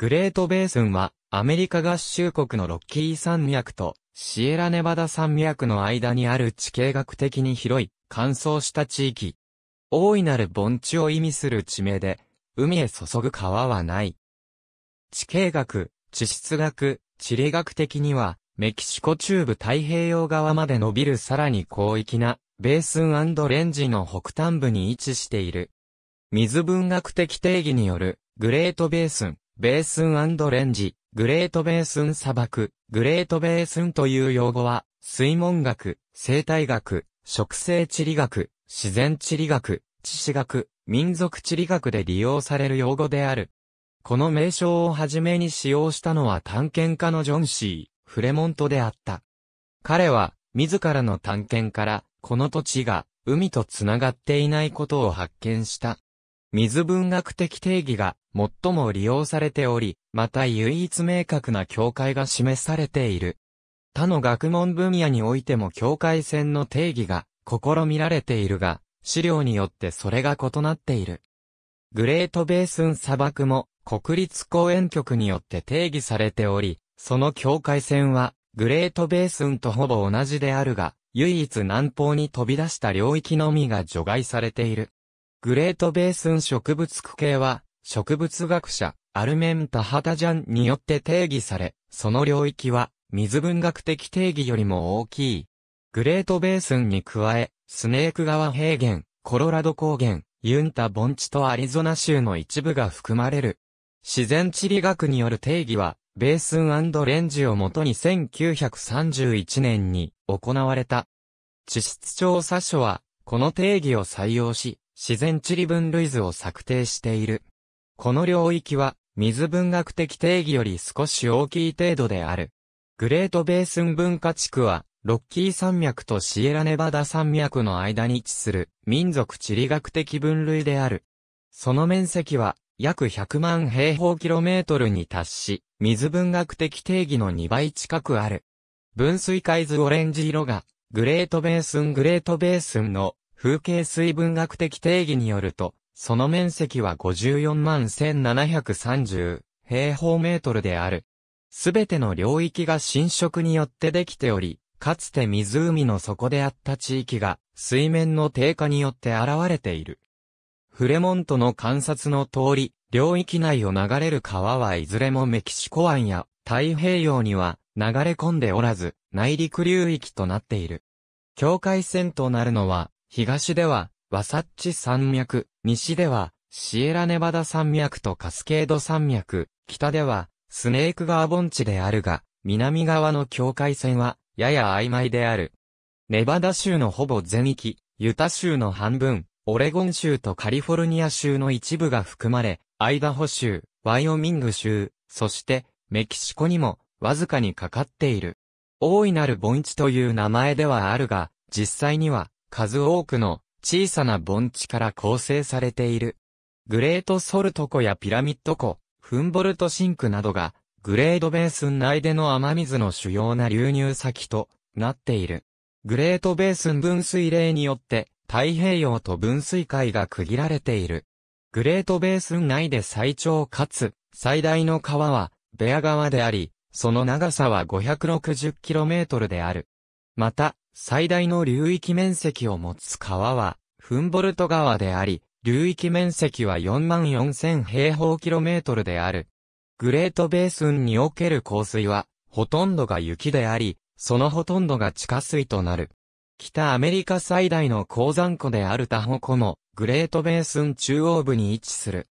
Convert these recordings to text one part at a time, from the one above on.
グレートベースンは、アメリカ合衆国のロッキー山脈とシエラネバダ山脈の間にある地形学的に広い、乾燥した地域。大いなる盆地を意味する地名で、海へ注ぐ川はない。地形学、地質学、地理学的には、メキシコ中部太平洋側まで伸びるさらに広域な、ベースンレンジの北端部に位置している。水文学的定義による、グレートベースンベースンレンジ、グレートベースン砂漠、グレートベースンという用語は、水門学、生態学、植生地理学、自然地理学、地史学、民族地理学で利用される用語である。この名称をはじめに使用したのは探検家のジョン・シー、フレモントであった。彼は、自らの探検から、この土地が、海とつながっていないことを発見した。水文学的定義が最も利用されており、また唯一明確な境界が示されている。他の学問分野においても境界線の定義が試みられているが、資料によってそれが異なっている。グレートベースン砂漠も国立公園局によって定義されており、その境界線はグレートベースンとほぼ同じであるが、唯一南方に飛び出した領域のみが除外されている。グレートベースン植物区系は、植物学者、アルメン・タハタジャンによって定義され、その領域は、水文学的定義よりも大きい。グレートベースンに加え、スネーク川平原、コロラド高原、ユンタ盆地とアリゾナ州の一部が含まれる。自然地理学による定義は、ベースンレンジをもとに1931年に行われた。地質調査所は、この定義を採用し、自然地理分類図を策定している。この領域は、水文学的定義より少し大きい程度である。グレートベースン文化地区は、ロッキー山脈とシエラネバダ山脈の間に位置する民族地理学的分類である。その面積は約100万平方キロメートルに達し、水文学的定義の2倍近くある。分水海図オレンジ色がグレートベースングレートベースンの風景水文学的定義によると、その面積は54万1730平方メートルである。すべての領域が浸食によってできており、かつて湖の底であった地域が水面の低下によって現れている。フレモントの観察の通り、領域内を流れる川はいずれもメキシコ湾や太平洋には流れ込んでおらず、内陸流域となっている。境界線となるのは東では、ワサッチ山脈、西では、シエラネバダ山脈とカスケード山脈、北では、スネーク川盆地であるが、南側の境界線は、やや曖昧である。ネバダ州のほぼ全域、ユタ州の半分、オレゴン州とカリフォルニア州の一部が含まれ、アイダホ州、ワイオミング州、そして、メキシコにも、わずかにかかっている。大いなる盆地という名前ではあるが、実際には、数多くの小さな盆地から構成されている。グレートソルト湖やピラミッド湖、フンボルトシンクなどが、グレードベースン内での雨水の主要な流入先となっている。グレートベースン分水嶺によって太平洋と分水海が区切られている。グレートベースン内で最長かつ最大の川はベア川であり、その長さは 560km である。また、最大の流域面積を持つ川は、フンボルト川であり、流域面積は44000平方キロメートルである。グレートベースンにおける降水は、ほとんどが雪であり、そのほとんどが地下水となる。北アメリカ最大の鉱山湖であるタホ湖も、グレートベースン中央部に位置する。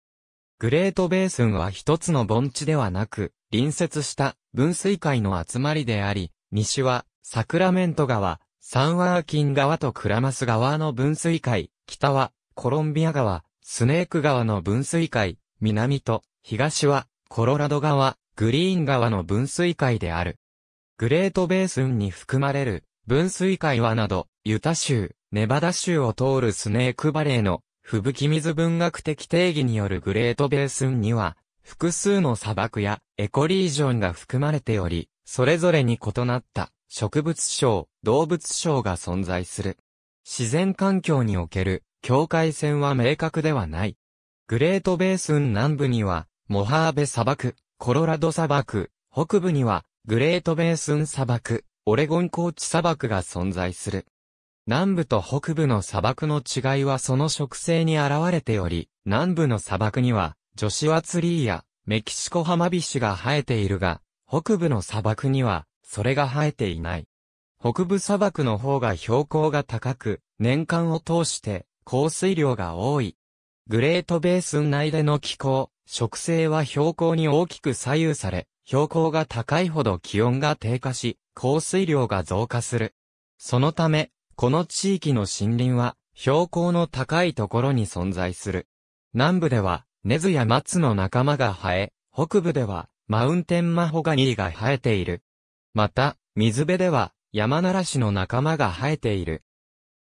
グレートベースンは一つの盆地ではなく、隣接した分水海の集まりであり、西は、サクラメント川、サンワーキン川とクラマス川の分水海、北はコロンビア川、スネーク川の分水海、南と東はコロラド川、グリーン川の分水海である。グレートベースンに含まれる分水海はなど、ユタ州、ネバダ州を通るスネークバレーの吹雪水文学的定義によるグレートベースンには、複数の砂漠やエコリージョンが含まれており、それぞれに異なった植物省、動物省が存在する。自然環境における境界線は明確ではない。グレートベースン南部には、モハーベ砂漠、コロラド砂漠、北部には、グレートベースン砂漠、オレゴン高地砂漠が存在する。南部と北部の砂漠の違いはその植生に現れており、南部の砂漠には、ジョシュアツリーやメキシコハマビシが生えているが、北部の砂漠には、それが生えていない。北部砂漠の方が標高が高く、年間を通して降水量が多い。グレートベースン内での気候、植生は標高に大きく左右され、標高が高いほど気温が低下し、降水量が増加する。そのため、この地域の森林は、標高の高いところに存在する。南部では、ネズや松の仲間が生え、北部では、マウンテンマホガニーが生えている。また、水辺では、山ならしの仲間が生えている。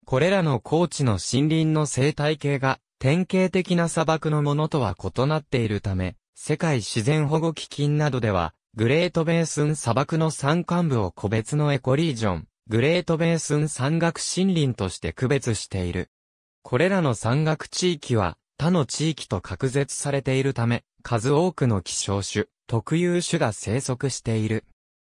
これらの高地の森林の生態系が、典型的な砂漠のものとは異なっているため、世界自然保護基金などでは、グレートベースン砂漠の山間部を個別のエコリージョン、グレートベースン山岳森林として区別している。これらの山岳地域は、他の地域と隔絶されているため、数多くの希少種、特有種が生息している。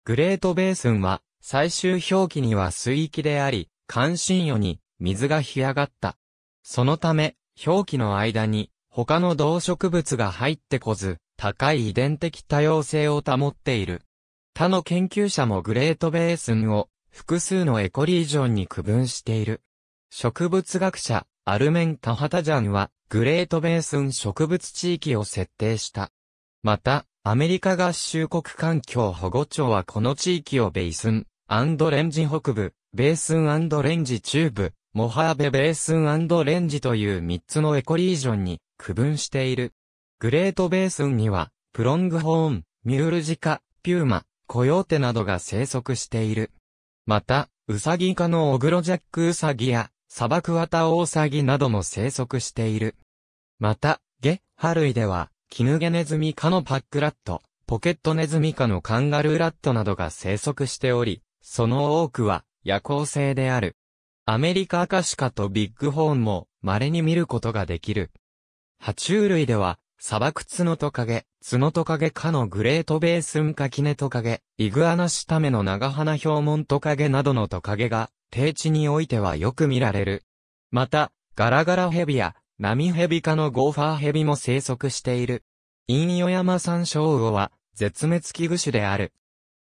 グレートベースンは、最終表記には水域であり、関心よに水が干上がった。そのため、表記の間に、他の動植物が入ってこず、高い遺伝的多様性を保っている。他の研究者もグレートベースンを複数のエコリージョンに区分している。植物学者、アルメン・タハタジャンは、グレートベースン植物地域を設定した。また、アメリカ合衆国環境保護庁はこの地域をベイスン、アンドレンジ北部、ベースンアンドレンジ中部、モハーベベースンアンドレンジという3つのエコリージョンに区分している。グレートベースンには、プロングホーン、ミュールジカ、ピューマ、コヨーテなどが生息している。また、ウサギ科のオグロジャックウサギや、砂漠ワタオウサギなども生息している。また、ゲ、ハ類では、キヌゲネズミ科のパックラット、ポケットネズミ科のカンガルーラットなどが生息しており、その多くは夜行性である。アメリカアカシカとビッグホーンも稀に見ることができる。爬虫類では、砂漠ツノトカゲ、ツノトカゲ科のグレートベースンカキネトカゲ、イグアナシタメの長鼻ヒョウモントカゲなどのトカゲが、低地においてはよく見られる。また、ガラガラヘビやナミヘビ科のゴーファーヘビも生息している。インヨヤマサンショウウオは、絶滅危惧種である。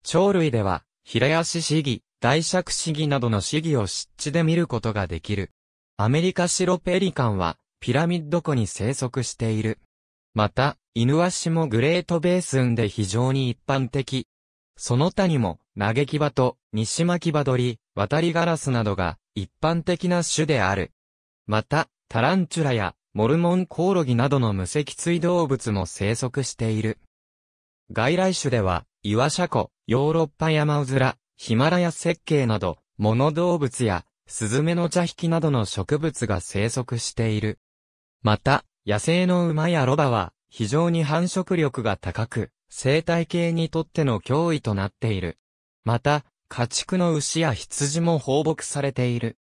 鳥類では、ヒレヤシシギ、大尺シギなどのシギを湿地で見ることができる。アメリカシロペリカンは、ピラミッド湖に生息している。また、イヌワシもグレートベースンで非常に一般的。その他にも、嘆き場と、西巻場鳥、渡りガラスなどが、一般的な種である。また、タランチュラやモルモンコオロギなどの無脊椎動物も生息している。外来種では、イワシャコ、ヨーロッパ山ウズラ、ヒマラヤ石系など、モノ動物や、スズメの茶引きなどの植物が生息している。また、野生の馬やロバは、非常に繁殖力が高く、生態系にとっての脅威となっている。また、家畜の牛や羊も放牧されている。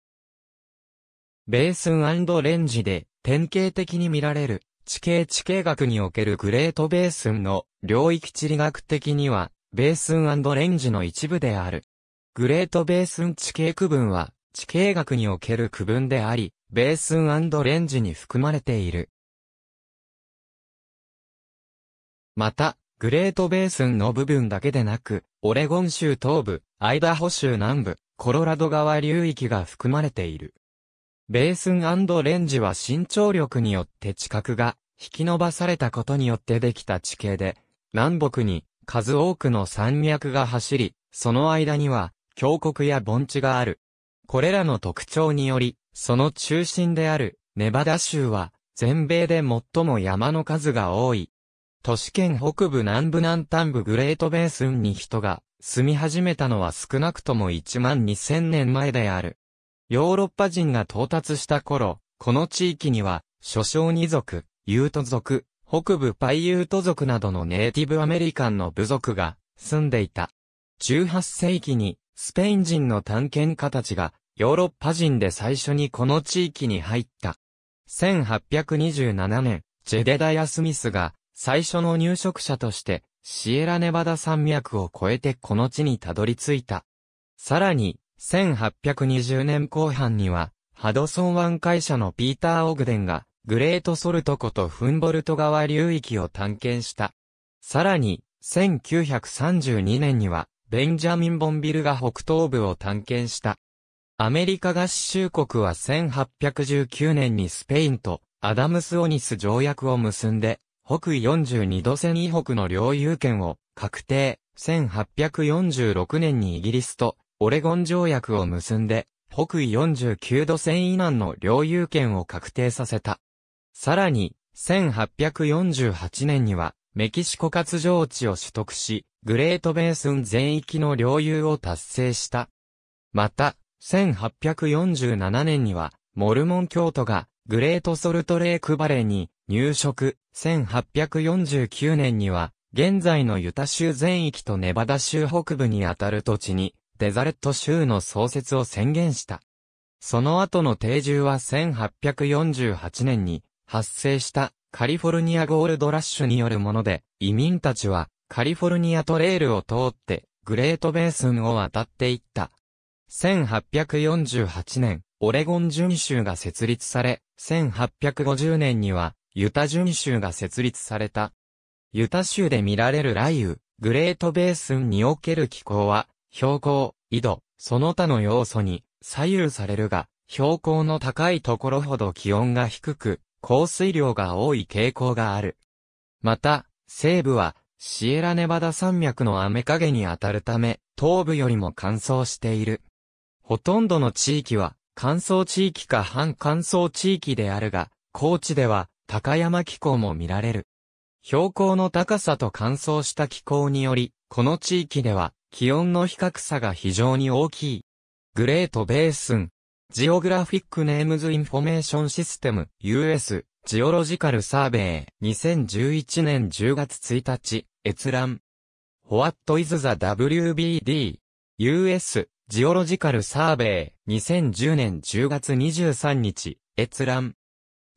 ベースンレンジで典型的に見られる地形地形学におけるグレートベースンの領域地理学的にはベースンレンジの一部である。グレートベースン地形区分は地形学における区分であり、ベースンレンジに含まれている。また、グレートベースンの部分だけでなく、オレゴン州東部、アイダホ州南部、コロラド川流域が含まれている。ベースンレンジは伸長力によって地殻が引き伸ばされたことによってできた地形で、南北に数多くの山脈が走り、その間には峡谷や盆地がある。これらの特徴により、その中心であるネバダ州は全米で最も山の数が多い。都市圏北部南部南端部グレートベースンに人が住み始めたのは少なくとも1万2000年前である。ヨーロッパ人が到達した頃、この地域には、諸小二族、ユート族、北部パイユート族などのネイティブアメリカンの部族が住んでいた。18世紀に、スペイン人の探検家たちが、ヨーロッパ人で最初にこの地域に入った。1827年、ジェデダヤ・スミスが、最初の入植者として、シエラネバダ山脈を越えてこの地にたどり着いた。さらに、1820年後半には、ハドソン湾会社のピーター・オグデンが、グレートソルト湖とフンボルト川流域を探検した。さらに、1932年には、ベンジャミン・ボンビルが北東部を探検した。アメリカ合衆国は1819年にスペインとアダムス・オニス条約を結んで、北42度線以北の領有権を確定。1846年にイギリスとオレゴン条約を結んで、北緯49度線以南の領有権を確定させた。さらに、1848年には、メキシコ活上地を取得し、グレートベースン全域の領有を達成した。また、1847年には、モルモン教徒が、グレートソルトレークバレーに入植、1849年には、現在のユタ州全域とネバダ州北部にあたる土地に、デザレット州の創設を宣言した。その後の定住は1848年に発生したカリフォルニアゴールドラッシュによるもので、移民たちはカリフォルニアトレイルを通ってグレートベースンを渡っていった。1848年、オレゴン準州が設立され、1850年にはユタ準州が設立された。ユタ州で見られる雷雨、グレートベースンにおける気候は、標高、緯度、その他の要素に左右されるが、標高の高いところほど気温が低く、降水量が多い傾向がある。また、西部は、シエラネバダ山脈の雨影に当たるため、東部よりも乾燥している。ほとんどの地域は、乾燥地域か半乾燥地域であるが、高地では、高山気候も見られる。標高の高さと乾燥した気候により、この地域では、気温の比較差が非常に大きい。グレートベースン、ジオグラフィックネームズインフォメーションシステム、US、ジオロジカルサーベイ、2011年10月1日、閲覧。What is the WBD? US、ジオロジカルサーベイ、2010年10月23日、閲覧。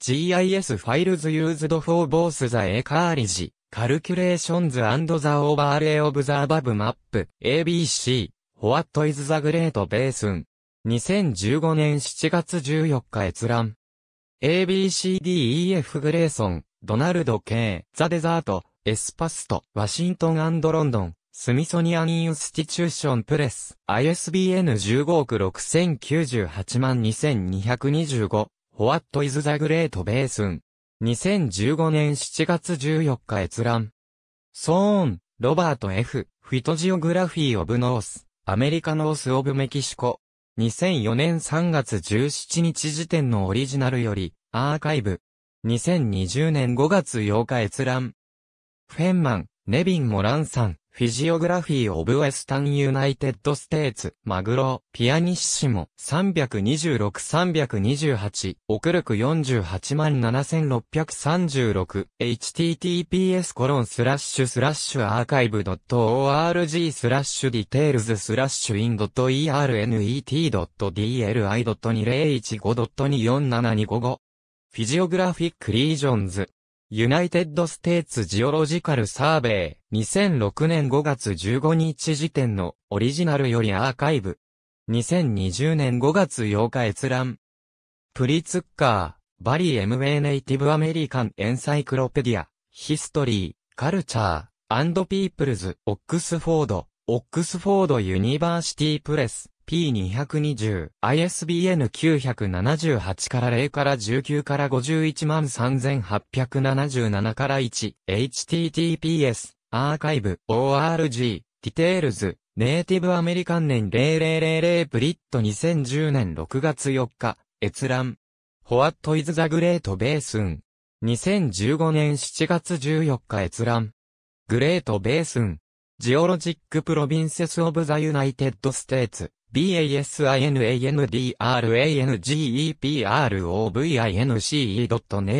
GIS ファイルズ used for both the ecology カルキュレーションズザ・オーバーレイ・オブ・ザ・アバブ・マップ、ABC、ホワット・イズ・ザ・グレート・ベースン。2015年7月14日閲覧。ABCDEF・ グレーソン、ドナルド・ K、ザ・デザート、エス・パスト、ワシントン・ロンドン、スミソニアン・インスティチューション・プレス、ISBN15 億6098万2225、ホワット・イズ・ザ・グレート・ベースン。2015年7月14日閲覧。ソーン、ロバート F、フィトジオグラフィー・オブ・ノース、アメリカ・ノース・オブ・メキシコ。2004年3月17日時点のオリジナルより、アーカイブ。2020年5月8日閲覧。フェンマン、ネビン・モランさん、フィジオグラフィー・オブ・ウェスタン・ユナイテッド・ステーツ、マグロ、ピアニッシモ、326-328、奥力487,636、https コロンスラッシュスラッシュアーカイブ .org スラッシュディテールズスラッシュイン .ernet.dli.2015.247255 フィジオグラフィック・リージョンズユナイテッド・ステーツ・ジオロジカル・サーベイ、2006年5月15日時点のオリジナルよりアーカイブ。2020年5月8日閲覧。プリツッカー、バリーェイ・ネイティブアメリカン・エンサイクロペディア、ヒストリー、カルチャー、アンド・ピープルズ、オックスフォード、オックスフォード・ユニバーシティ・プレス。P220、ISBN 978から0から19から51万3877から1、https、アーカイブ、org、ディテールズ、ネイティブアメリカン年0000ブリット2010年6月4日、閲覧。ホワットイズザグレートベースン。2015年7月14日閲覧。グレートベースン、ジオロジックプロビンセスオブザユナイテッドステーツ b a s i n a n d r a n g e p r o v i n c e n a t u r e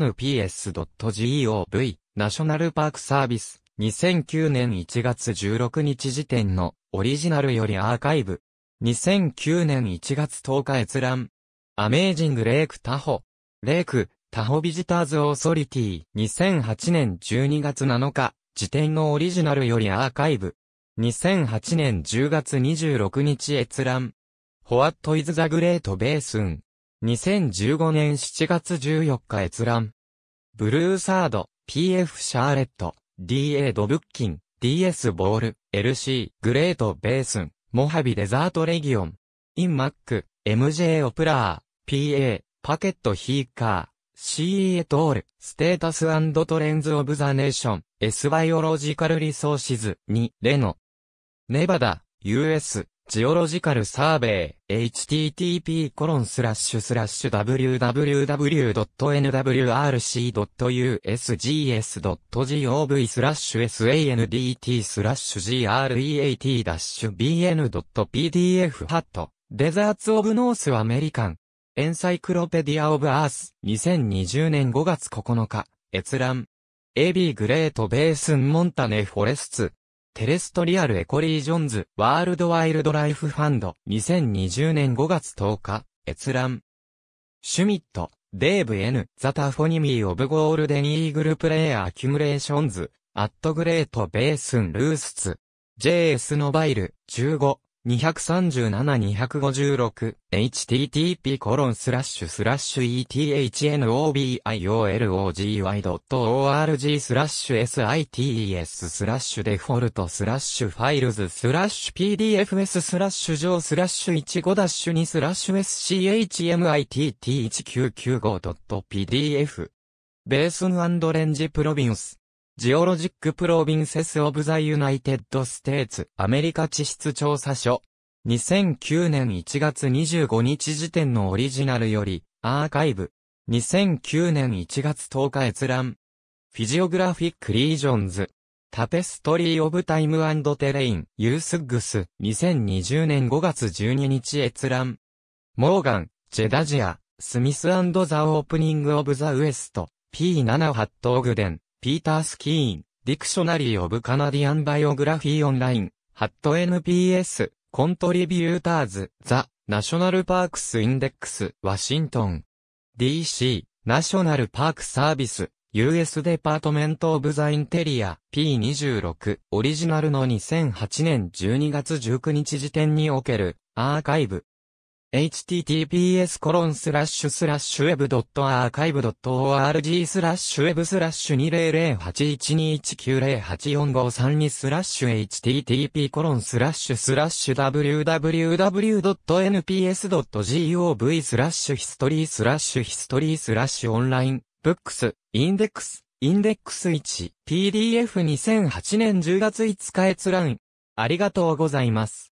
n p s g o v ナショナルパークサービス2009年1月16日時点のオリジナルよりアーカイブ2009年1月10日閲覧アメージングレイクタホレイクタホビジターズオーソリティ2008年12月7日辞典のオリジナルよりアーカイブ。2008年10月26日閲覧。What is the Great Basin? 2015年7月14日閲覧。ブルーサード、PF シャーレット、DA ドブッキン、DS ボール、LC、グレートベースン、モハビデザートレギオン、インマック、MJ オプラー、PA、パケットヒーカー。CA トール、ステータストレンズオブザネーション、S バイオロジカルリソーシズ、2、レノ。ネバダ、US、ジオロジカルサーベイ、http コロンスラッシュスラッシュ www.nwrc.usgs.gov スラッシュ sandt スラッシュ great-bn.pdf ハット、デザーツオブノースアメリカン。エンサイクロペディア・オブ・アース、2020年5月9日、閲覧。AB グレート・ベースン・モンタネ・フォレスツ。テレストリアル・エコリー・ジョンズ、ワールド・ワイルド・ライフ・ファンド、2020年5月10日、閲覧。シュミット、デーブ・ N、ザ・タフォニミー・オブ・ゴールデン・イーグル・プレイヤー・アキュムレーションズ、アット・グレート・ベースン・ルースツ。JS ノバイル、15、237-256http コロンスラッシュスラッシュ ethnobiology.org スラッシュ sites スラッシュデフォルトスラッシュファイルズスラッシュ pdfs スラッシュ上スラッシュ15ダッシュ2スラッシュ schmitt1995.pdf ベースンレンジプロビンスジオロジックプロビンセス・オブ・ザ・ユナイテッド・ステーツ、アメリカ地質調査所。2009年1月25日時点のオリジナルより、アーカイブ。2009年1月10日閲覧。フィジオグラフィック・リージョンズ。タペストリー・オブ・タイム・アンド・テレイン、ユース・グス。2020年5月12日閲覧。モーガン、ジェダジア、スミスザ・オープニング・オブ・ザ・ウエスト。P7 ハット・オグデン。ピーター・スキーン、ディクショナリー・オブ・カナディアン・バイオグラフィー・オンライン、ハット NPS、コントリビューターズ、ザ・ナショナルパークス・インデックス、ワシントン。DC、ナショナルパークサービス、US デパートメント・オブ・ザ・インテリア、P26、オリジナルの2008年12月19日時点における、アーカイブ、h t t p w e b a r c h i v e o r g w e b 2 0 2 0 8 1 2 1 9 0 8 4 5 3 2 h t t p w w w n p s g o v h i s t o r y h i s t o r y o n l i n e b o o k s i n d e x i n d e x 1 pdf2008 年10月5日閲覧ありがとうございます